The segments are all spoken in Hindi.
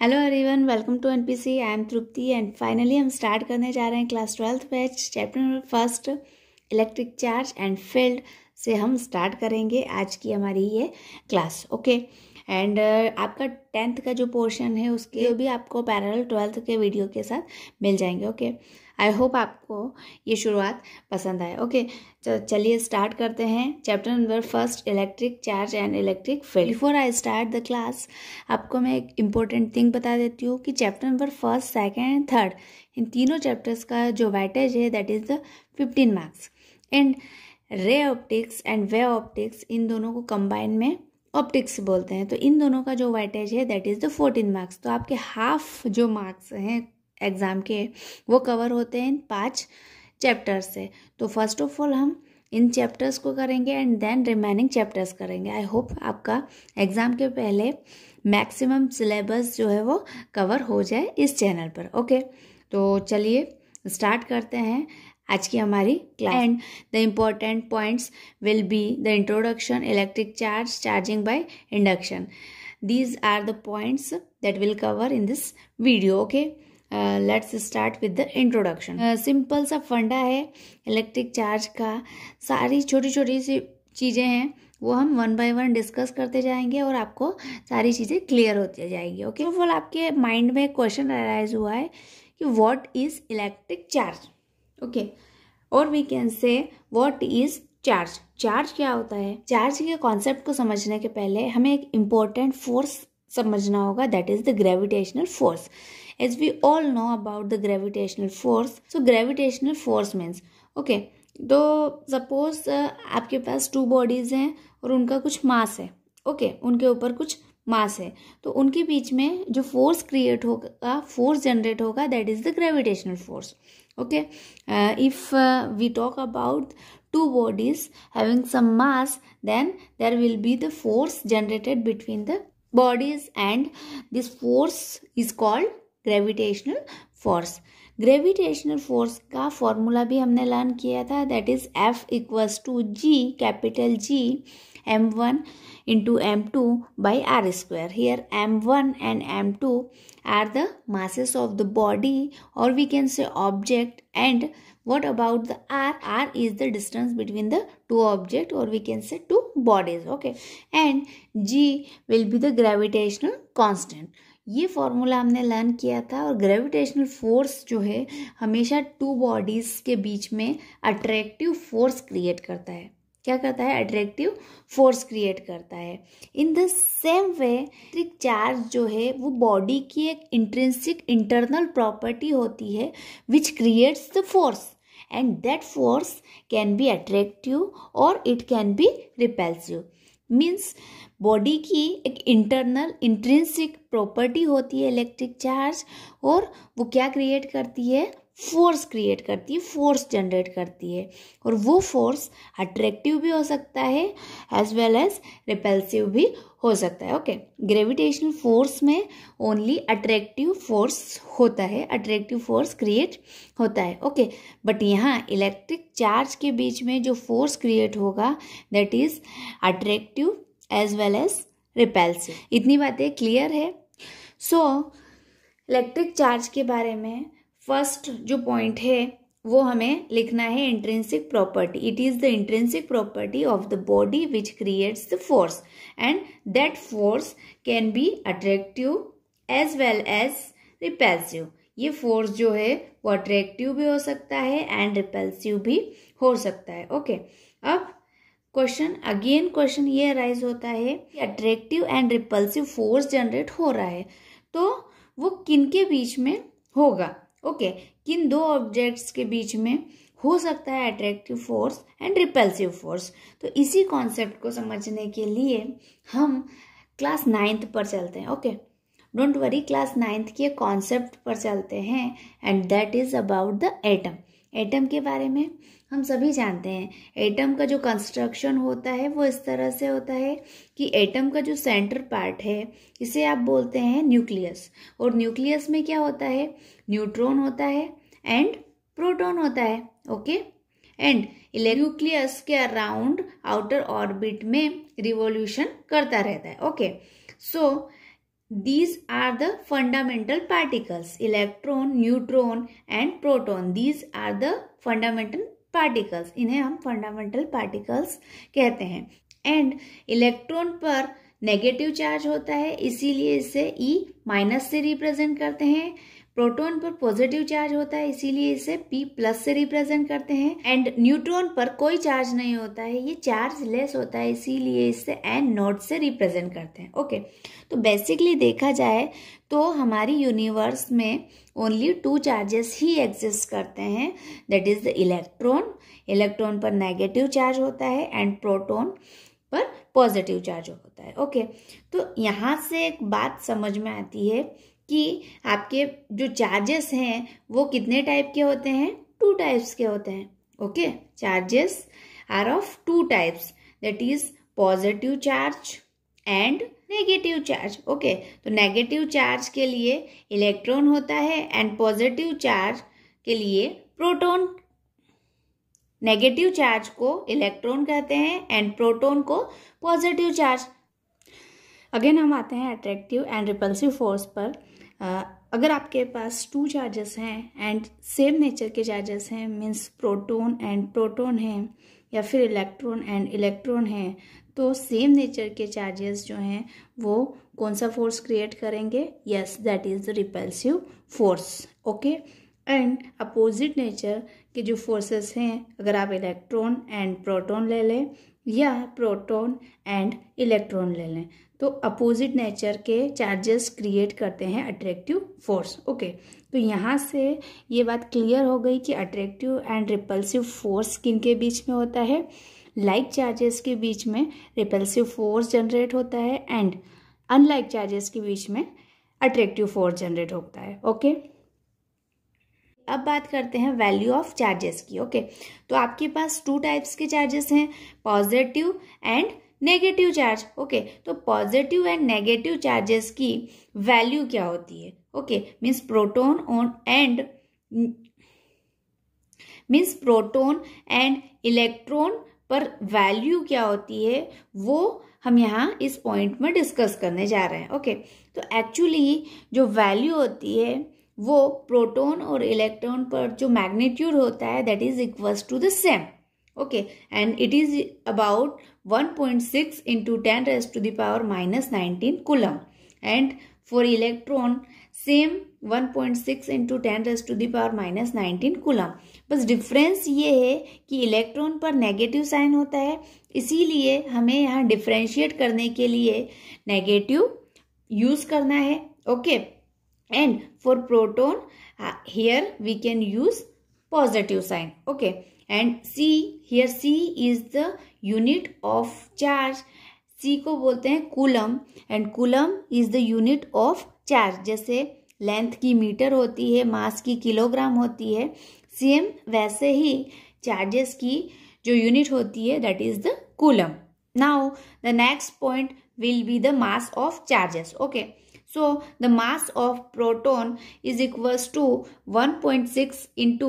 Hello everyone welcome to NPC I am Tripti and finally हम स्टार्ट करने जा रहे हैं class twelfth batch chapter number first electric charge and field से हम स्टार्ट करेंगे आज की हमारी ये क्लास ओके एंड आपका टेंथ का जो पोर्शन है उसके भी आपको पैरल ट्वेल्थ के वीडियो के साथ मिल जाएंगे ओके okay? आई होप आपको ये शुरुआत पसंद आए ओके तो चलिए स्टार्ट करते हैं chapter number first electric charge and electric field before I start the class आपको मैं एक इम्पोर्टेंट थिंग बता देती हूँ कि chapter number first second and third इन तीनों चैप्टर्स का जो वाइटेज है that is the fifteen marks and ray optics and wave optics इन दोनों को कंबाइन में ऑप्टिक्स बोलते हैं तो इन दोनों का जो वाइटेज है that is the fourteen marks तो आपके हाफ जो मार्क्स हैं एग्ज़ाम के वो कवर होते हैं पाँच चैप्टर्स से तो फर्स्ट ऑफ ऑल हम इन चैप्टर्स को करेंगे एंड देन रिमेनिंग चैप्टर्स करेंगे आई होप आपका एग्ज़ाम के पहले मैक्सिमम सिलेबस जो है वो कवर हो जाए इस चैनल पर ओके तो चलिए स्टार्ट करते हैं आज की हमारी class and the important points will be the introduction electric charge charging by induction these are the points that will cover in this video okay okay? Let's start with the introduction simple सा फंडा है इलेक्ट्रिक चार्ज का सारी छोटी छोटी सी चीज़ें हैं वो हम वन बाय वन डिस्कस करते जाएंगे और आपको सारी चीज़ें क्लियर होती जाएंगी ओके okay? फॉल आपके माइंड में क्वेश्चन अराइज हुआ है कि what is electric charge okay और we can say what is charge charge क्या होता है चार्ज के कॉन्सेप्ट को समझने के पहले हमें एक इम्पोर्टेंट फोर्स समझना होगा that is the gravitational force as we all know about the gravitational force so gravitational force means okay तो सपोज uh, आपके पास टू बॉडीज़ हैं और उनका कुछ मास है ओके okay, उनके ऊपर कुछ मास है तो उनके बीच में जो फोर्स क्रिएट होगा फोर्स जनरेट होगा that is the gravitational force okay if we talk about two bodies having some mass then there will be the force generated between the bodies and this force is called gravitational force Gravitational force का फॉर्मूला भी हमने लर्न किया था that is F equals to G capital G M one into M two by R square here M one and masses of the body or we can say object and what about the r r is the distance between the two object or we can say two bodies okay and g will be the gravitational constant ये फॉर्मूला हमने लर्न किया था और ग्रेविटेशनल फोर्स जो है हमेशा टू बॉडीज़ के बीच में अट्रैक्टिव फोर्स क्रिएट करता है क्या करता है अट्रैक्टिव फोर्स क्रिएट करता है in the same way electric charge जो है वो बॉडी की एक इंट्रेंसिक इंटरनल प्रॉपर्टी होती है which creates the force and that force can be attractive और it can be repulsive means body की एक इंटरनल इंट्रेंसिक प्रॉपर्टी होती है इलेक्ट्रिक चार्ज और वो क्या क्रिएट करती है फोर्स क्रिएट करती है फोर्स जनरेट करती है और वो फोर्स अट्रैक्टिव भी हो सकता है एज वेल एज रिपेल्सिव भी हो सकता है ओके ग्रेविटेशनल फोर्स में ओनली अट्रैक्टिव फोर्स होता है अट्रैक्टिव फोर्स क्रिएट होता है ओके बट यहाँ इलेक्ट्रिक चार्ज के बीच में जो फोर्स क्रिएट होगा that is attractive as well as repulsive इतनी बातें क्लियर है सो so, इलेक्ट्रिक चार्ज के बारे में फर्स्ट जो पॉइंट है वो हमें लिखना है intrinsic property it is the intrinsic property of the body which creates the force and that force can be attractive as well as repulsive ये फोर्स जो है वो अट्रैक्टिव भी हो सकता है एंड रिपेल्सिव भी हो सकता है ओके okay. अब क्वेश्चन अगेन क्वेश्चन ये अराइज होता है कि attractive and repulsive force generate हो रहा है तो वो किन के बीच में होगा ओके किन दो ऑब्जेक्ट्स के बीच में हो सकता है attractive force and repulsive force तो इसी कॉन्सेप्ट को समझने के लिए हम क्लास नाइन्थ पर चलते हैं okay don't worry class ninth के कॉन्सेप्ट पर चलते हैं and that is about the atom atom के बारे में हम सभी जानते हैं एटम का जो कंस्ट्रक्शन होता है वो इस तरह से होता है कि एटम का जो सेंटर पार्ट है इसे आप बोलते हैं न्यूक्लियस और न्यूक्लियस में क्या होता है न्यूट्रॉन होता है एंड प्रोटॉन होता है ओके एंड न्यूक्लियस के अराउंड आउटर ऑर्बिट में रिवोल्यूशन करता रहता है okay so these are the fundamental particles electron neutron and proton these are the fundamental particles इन्हें हम फंडामेंटल पार्टिकल्स कहते हैं एंड इलेक्ट्रॉन पर नेगेटिव चार्ज होता है इसीलिए इसे ई e माइनस से रिप्रेजेंट करते हैं प्रोटॉन पर पॉजिटिव चार्ज होता है इसीलिए इसे पी प्लस से रिप्रेजेंट करते हैं एंड न्यूट्रॉन पर कोई चार्ज नहीं होता है ये चार्ज लेस होता है इसीलिए इसे एन नोट से रिप्रेजेंट करते हैं ओके तो बेसिकली देखा जाए तो हमारी यूनिवर्स में ओनली टू चार्जेस ही एग्जिस्ट करते हैं that is the electron electron पर नेगेटिव चार्ज होता है एंड प्रोटोन पर पॉजिटिव चार्ज होता है ओके तो यहाँ से एक बात समझ में आती है कि आपके जो चार्जेस हैं वो कितने टाइप के होते हैं टू टाइप्स के होते हैं okay charges are of two types that is positive charge and negative charge okay तो नेगेटिव चार्ज के लिए इलेक्ट्रॉन होता है एंड पॉजिटिव चार्ज के लिए प्रोटोन नेगेटिव चार्ज को इलेक्ट्रॉन कहते हैं एंड प्रोटोन को पॉजिटिव चार्ज अगेन हम आते हैं अट्रैक्टिव एंड रिपल्सिव फोर्स पर अगर आपके पास टू चार्जेस हैं एंड सेम नेचर के चार्जेस हैं मीन्स प्रोटोन एंड प्रोटोन हैं या फिर इलेक्ट्रॉन एंड इलेक्ट्रॉन हैं तो सेम नेचर के चार्जेस जो हैं वो कौन सा फोर्स क्रिएट करेंगे yes that is the repulsive force okay and opposite nature के जो फोर्सेस हैं अगर आप इलेक्ट्रॉन एंड प्रोटोन ले लें या प्रोटोन एंड इलेक्ट्रॉन ले लें तो अपोजिट नेचर के चार्जेस क्रिएट करते हैं अट्रैक्टिव फोर्स ओके तो यहाँ से ये बात क्लियर हो गई कि अट्रैक्टिव एंड रिपल्सिव फोर्स किन के बीच में होता है लाइक like चार्जेस के बीच में रिपल्सिव फोर्स जनरेट होता है एंड अनलाइक चार्जेस के बीच में अट्रैक्टिव फोर्स जनरेट होता है ओके अब बात करते हैं वैल्यू ऑफ चार्जेस की ओके तो आपके पास टू टाइप्स के चार्जेस हैं positive and negative charge okay तो पॉजिटिव एंड नेगेटिव चार्जेस की वैल्यू क्या होती है okay means proton on and means proton and electron पर वैल्यू क्या होती है वो हम यहाँ इस पॉइंट में डिस्कस करने जा रहे हैं ओके okay, तो एक्चुअली जो वैल्यू होती है वो प्रोटोन और इलेक्ट्रॉन पर जो मैग्नीट्यूड होता है that is equals to the same okay and it is about 1.6 into 10 raised to the power minus 19 coulomb and for electron same 1.6 into ten raise to the power minus nineteen coulomb बस डिफरेंस ये है कि इलेक्ट्रॉन पर नेगेटिव साइन होता है इसीलिए हमें यहाँ डिफ्रेंशिएट करने के लिए नेगेटिव यूज़ करना है okay and for proton here we can use positive sign okay and C here C is the unit of charge C को बोलते हैं coulomb and coulomb is the unit of charge जैसे लेंथ की मीटर होती है मास की किलोग्राम होती है सेम वैसे ही चार्जेस की जो यूनिट होती है that is the coulomb now the next point will be the mass of charges okay So the mass of proton is equals to 1.6 into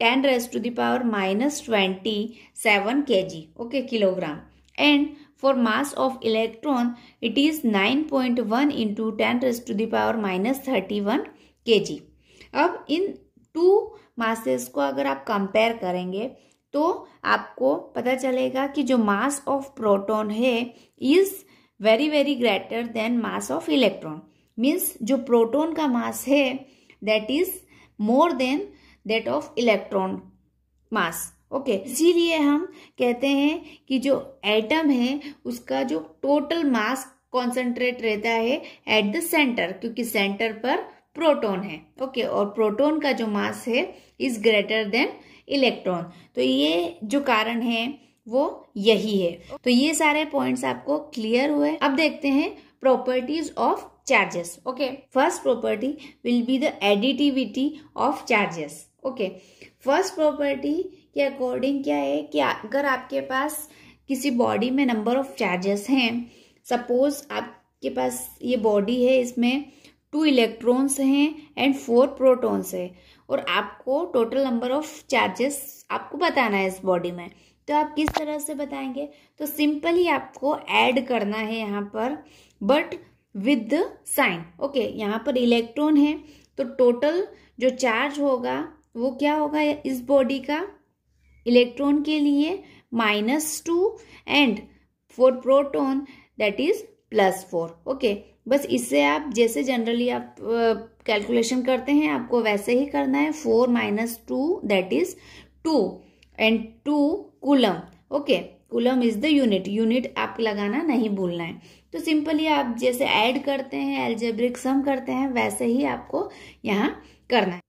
10 raised to the power minus 27 kg. Okay, kilogram. And for mass of electron, it is 9.1 into 10 raised to the power minus 31 kg. अब इन टू मासेस को अगर आप कंपेयर करेंगे तो आपको पता चलेगा कि जो मास ऑफ प्रोटॉन है is very very greater than mass of electron means जो प्रोटोन का मास है that is more than that of electron mass okay okay, इसीलिए हम कहते हैं कि जो एटम है उसका जो टोटल मास कॉन्सेंट्रेट रहता है एट द सेंटर क्योंकि सेंटर पर प्रोटोन है ओके okay, और प्रोटोन का जो मास है इज ग्रेटर देन इलेक्ट्रॉन तो ये जो कारण है वो यही है तो ये सारे पॉइंट्स आपको क्लियर हुए अब देखते हैं properties of charges okay first property will be the additivity of charges okay first property के अकॉर्डिंग क्या है कि अगर आपके पास किसी बॉडी में नंबर ऑफ चार्जेस हैं सपोज आपके पास ये बॉडी है इसमें टू इलेक्ट्रॉन्स हैं एंड फोर प्रोटॉन्स है और आपको टोटल नंबर ऑफ चार्जेस आपको बताना है इस बॉडी में तो आप किस तरह से बताएंगे तो सिंपल ही आपको ऐड करना है यहाँ पर but with the sign okay यहाँ पर इलेक्ट्रॉन है तो टोटल जो चार्ज होगा वो क्या होगा इस बॉडी का इलेक्ट्रॉन के लिए minus two and for proton that is plus four okay बस इससे आप जैसे जनरली आप कैलकुलेशन uh, करते हैं आपको वैसे ही करना है four minus two that is two and two coulomb okay coulomb is the unit unit आप लगाना नहीं भूलना है तो सिंपली आप जैसे ऐड करते हैं एल्जेब्रिक सम करते हैं वैसे ही आपको यहाँ करना है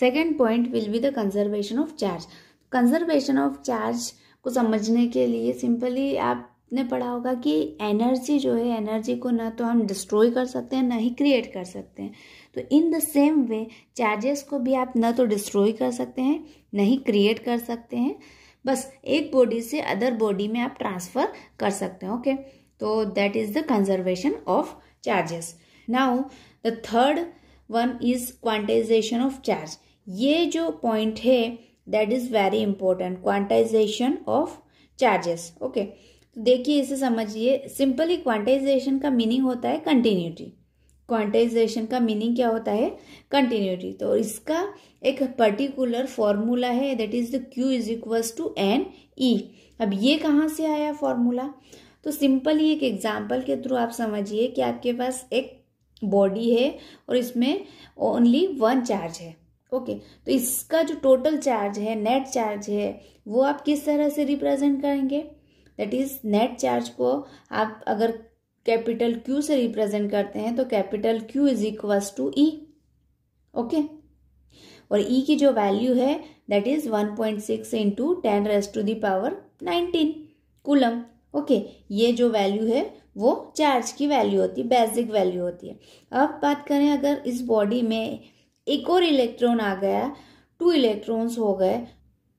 second point will be the conservation of charge conservation of charge को समझने के लिए सिंपली आप ने पढ़ा होगा कि एनर्जी जो है एनर्जी को ना तो हम डिस्ट्रॉय कर सकते हैं ना ही क्रिएट कर सकते हैं तो in the same way charges को भी आप ना तो डिस्ट्रॉय कर सकते हैं ना ही क्रिएट कर सकते हैं बस एक बॉडी से अदर बॉडी में आप ट्रांसफ़र कर सकते हैं ओके तो that is the conservation of charges now the third one is quantization of charge ये जो पॉइंट है that is very important quantization of charges okay देखिए इसे समझिए सिंपली क्वांटाइजेशन का मीनिंग होता है कंटिन्यूटी क्वांटाइजेशन का मीनिंग क्या होता है कंटिन्यूटी तो इसका एक पर्टिकुलर फॉर्मूला है that is the Q is equals to N E अब ये कहाँ से आया फॉर्मूला तो सिंपली एक एग्जाम्पल के थ्रू आप समझिए कि आपके पास एक बॉडी है और इसमें ओनली वन चार्ज है ओके okay, तो इसका जो टोटल चार्ज है नेट चार्ज है वो आप किस तरह से रिप्रेजेंट करेंगे दैट इज़ नेट चार्ज को आप अगर कैपिटल क्यू से रिप्रेजेंट करते हैं तो capital Q is equal to E okay और ई e की जो वैल्यू है that is 1.6 point six into ten raise to the power nineteen coulomb okay ये जो वैल्यू है वो चार्ज की वैल्यू होती है बेसिक वैल्यू होती है अब बात करें अगर इस बॉडी में एक और इलेक्ट्रॉन आ गया टू इलेक्ट्रॉन्स हो गए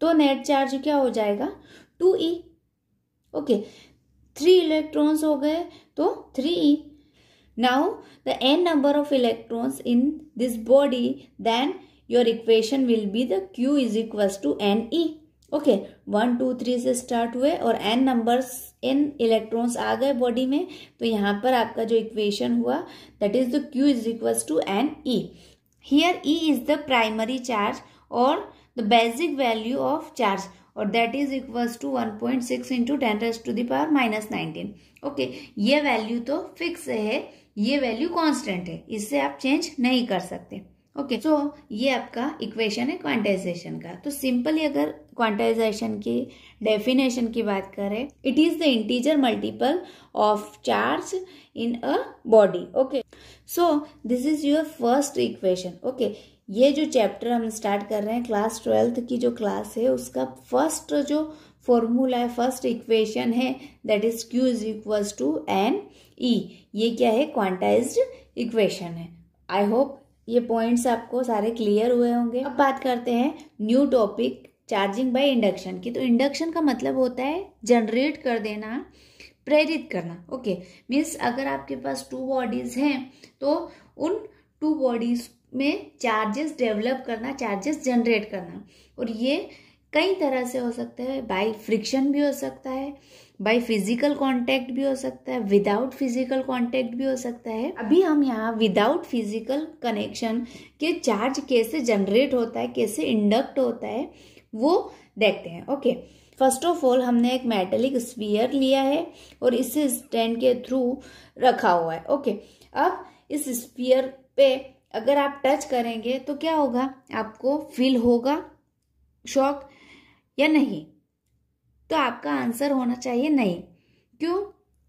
तो नेट चार्ज क्या हो जाएगा two E okay three electrons हो गए तो three now the N number of electrons in this body then your equation will be the Q is equal to N E okay one two three से स्टार्ट हुए और एन नंबर्स एन इलेक्ट्रॉन्स आ गए बॉडी में तो यहाँ पर आपका जो इक्वेशन हुआ that is the Q is equals to N E here E is the primary charge और the basic value of charge और that is equals to one point six into ten raise to the power minus nineteen okay ये वैल्यू तो फिक्स है ये वैल्यू कांस्टेंट है इससे आप चेंज नहीं कर सकते ओके okay, सो so, ये आपका इक्वेशन है क्वांटाइजेशन का तो सिंपली अगर क्वांटाइजेशन की डेफिनेशन की बात करें it is the integer multiple of charge in a body okay so this is your first equation okay ये जो चैप्टर हम स्टार्ट कर रहे हैं क्लास ट्वेल्थ की जो क्लास है उसका फर्स्ट जो फॉर्मूला है फर्स्ट इक्वेशन है that is Q is equals to N E ये क्या है क्वांटाइज इक्वेशन है आई होप ये पॉइंट्स आपको सारे क्लियर हुए होंगे अब बात करते हैं new topic charging by induction की तो इंडक्शन का मतलब होता है जनरेट कर देना प्रेरित करना ओके okay. मीन्स अगर आपके पास टू बॉडीज़ हैं तो उन टू बॉडीज़ में चार्जेस डेवलप करना चार्जेस जनरेट करना और ये कई तरह से हो सकता है बाई फ्रिक्शन भी हो सकता है बाय फिजिकल कांटेक्ट भी हो सकता है विदाउट फिजिकल कांटेक्ट भी हो सकता है अभी हम यहाँ विदाउट फिजिकल कनेक्शन के चार्ज कैसे जनरेट होता है कैसे इंडक्ट होता है वो देखते हैं ओके फर्स्ट ऑफ ऑल हमने एक मेटेलिक स्पीयर लिया है और इसे स्टैंड के थ्रू रखा हुआ है ओके अब इस स्पीयर पे अगर आप टच करेंगे तो क्या होगा आपको फील होगा शौक या नहीं तो आपका आंसर होना चाहिए नहीं क्यों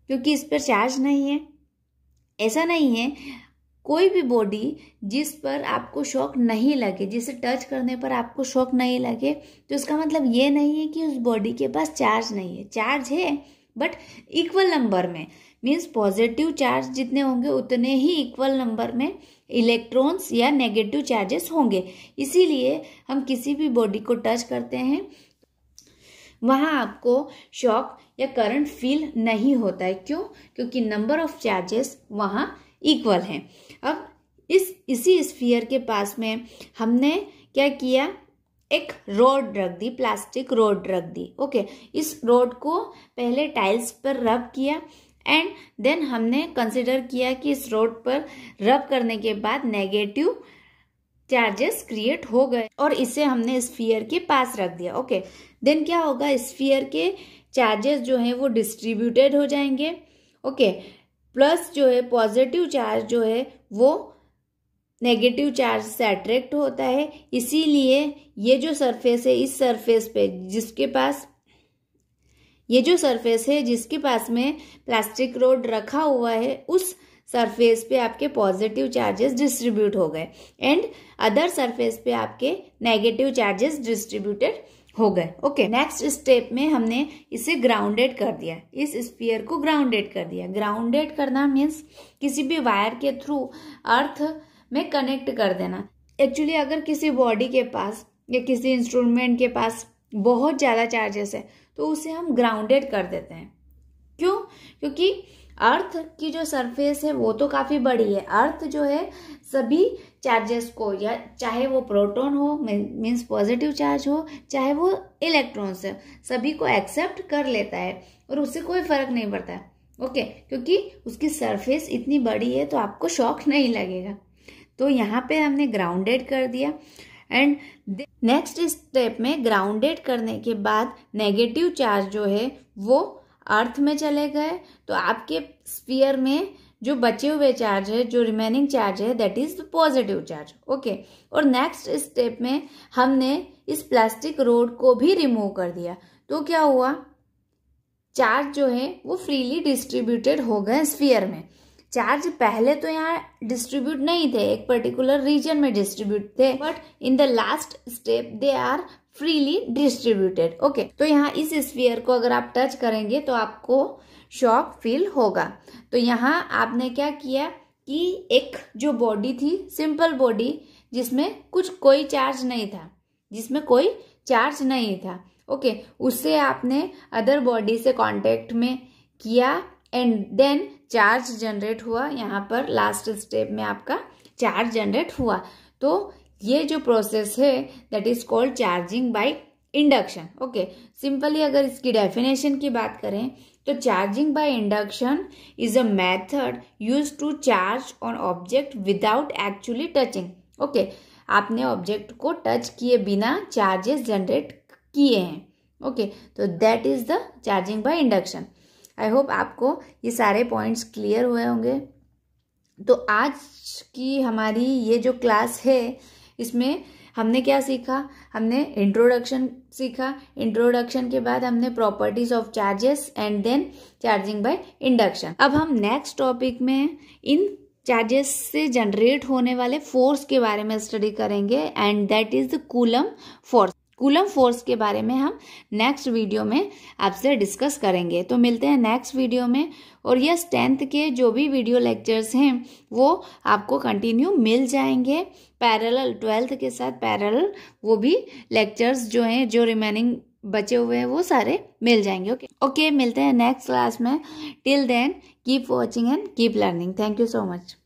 क्योंकि इस पर चार्ज नहीं है ऐसा नहीं है कोई भी बॉडी जिस पर आपको शौक नहीं लगे जिसे टच करने पर आपको शौक नहीं लगे तो इसका मतलब ये नहीं है कि उस बॉडी के पास चार्ज नहीं है चार्ज है बट इक्वल नंबर में मीन्स पॉजिटिव चार्ज जितने होंगे उतने ही इक्वल नंबर में इलेक्ट्रॉन्स या नेगेटिव चार्जेस होंगे इसीलिए हम किसी भी बॉडी को टच करते हैं वहाँ आपको शॉक या करंट फील नहीं होता है क्यों क्योंकि नंबर ऑफ चार्जेस वहाँ इक्वल हैं अब इस इसी स्फीयर के पास में हमने क्या किया एक रोड रख दी प्लास्टिक रोड रख दी ओके इस रोड को पहले टाइल्स पर रब किया एंड देन हमने कंसिडर किया कि इस रोड पर रब करने के बाद नेगेटिव चार्जेस क्रिएट हो गए और इसे हमने स्फीयर के पास रख दिया ओके देन क्या होगा स्फीयर के चार्जेस जो हैं वो डिस्ट्रीब्यूटेड हो जाएंगे ओके प्लस जो है पॉजिटिव चार्ज जो है वो नेगेटिव चार्ज से अट्रैक्ट होता है इसीलिए ये जो सरफेस है इस सरफेस पे जिसके पास ये जो सरफेस है जिसके पास में प्लास्टिक रोड रखा हुआ है उस सरफेस पे आपके पॉजिटिव चार्जेस डिस्ट्रीब्यूट हो गए एंड अदर सरफेस पे आपके नेगेटिव चार्जेस डिस्ट्रीब्यूटेड हो गए ओके नेक्स्ट स्टेप में हमने इसे ग्राउंडेड कर दिया इस स्पीयर को ग्राउंडेड कर दिया ग्राउंडेड करना मीन्स किसी भी वायर के थ्रू अर्थ में कनेक्ट कर देना एक्चुअली अगर किसी बॉडी के पास या किसी इंस्ट्रूमेंट के पास बहुत ज़्यादा चार्जेस है तो उसे हम ग्राउंडेड कर देते हैं क्यों क्योंकि अर्थ की जो सरफेस है वो तो काफ़ी बड़ी है अर्थ जो है सभी चार्जेस को या चाहे वो प्रोटॉन हो मीन्स पॉजिटिव चार्ज हो चाहे वो इलेक्ट्रॉन्स हो सभी को एक्सेप्ट कर लेता है और उससे कोई फर्क नहीं पड़ता है ओके क्योंकि उसकी सरफेस इतनी बड़ी है तो आपको शॉक नहीं लगेगा तो यहाँ पे हमने ग्राउंडेड कर दिया एंड नेक्स्ट स्टेप में ग्राउंडेड करने के बाद नेगेटिव चार्ज जो है वो अर्थ में चले गए तो आपके स्पीयर में जो बचे हुए चार्ज है जो रिमेनिंग चार्ज है that is positive charge okay और नेक्स्ट स्टेप में हमने इस प्लास्टिक रोड को भी रिमूव कर दिया तो क्या हुआ चार्ज जो है वो फ्रीली डिस्ट्रीब्यूटेड हो गए स्पीयर में चार्ज पहले तो यहाँ डिस्ट्रीब्यूट नहीं थे एक पर्टिकुलर रीजन में डिस्ट्रीब्यूट थे but in the last step they are freely distributed okay तो यहाँ इस स्पीयर को अगर आप टच करेंगे तो आपको शॉक फील होगा तो यहाँ आपने क्या किया कि एक जो बॉडी थी सिंपल बॉडी जिसमें कुछ कोई चार्ज नहीं था जिसमें कोई चार्ज नहीं था ओके उससे आपने अदर बॉडी से कांटेक्ट में किया एंड देन चार्ज जनरेट हुआ यहाँ पर लास्ट स्टेप में आपका चार्ज जनरेट हुआ तो ये जो प्रोसेस है that is called charging by induction okay simply अगर इसकी डेफिनेशन की बात करें तो charging by induction is a method use to charge on object without actually touching okay आपने ऑब्जेक्ट को टच किए बिना चार्जेस जनरेट किए हैं ओके तो that is the charging by induction I hope आपको ये सारे पॉइंट्स क्लियर हुए होंगे तो आज की हमारी ये जो क्लास है इसमें हमने क्या सीखा हमने इंट्रोडक्शन सीखा इंट्रोडक्शन के बाद हमने properties of charges and then charging by induction अब हम नेक्स्ट टॉपिक में इन चार्जेस से जनरेट होने वाले फोर्स के बारे में स्टडी करेंगे and that is the coulomb force coulomb force के बारे में हम नेक्स्ट वीडियो में आपसे डिस्कस करेंगे तो मिलते हैं नेक्स्ट वीडियो में और यस टेंथ के जो भी वीडियो लेक्चर्स हैं वो आपको कंटिन्यू मिल जाएंगे पैरेलल ट्वेल्थ के साथ पैरेलल वो भी लेक्चर्स जो हैं जो रिमेनिंग बचे हुए हैं वो सारे मिल जाएंगे ओके okay? ओके okay, मिलते हैं नेक्स्ट क्लास में till then keep watching and keep learning thank you so much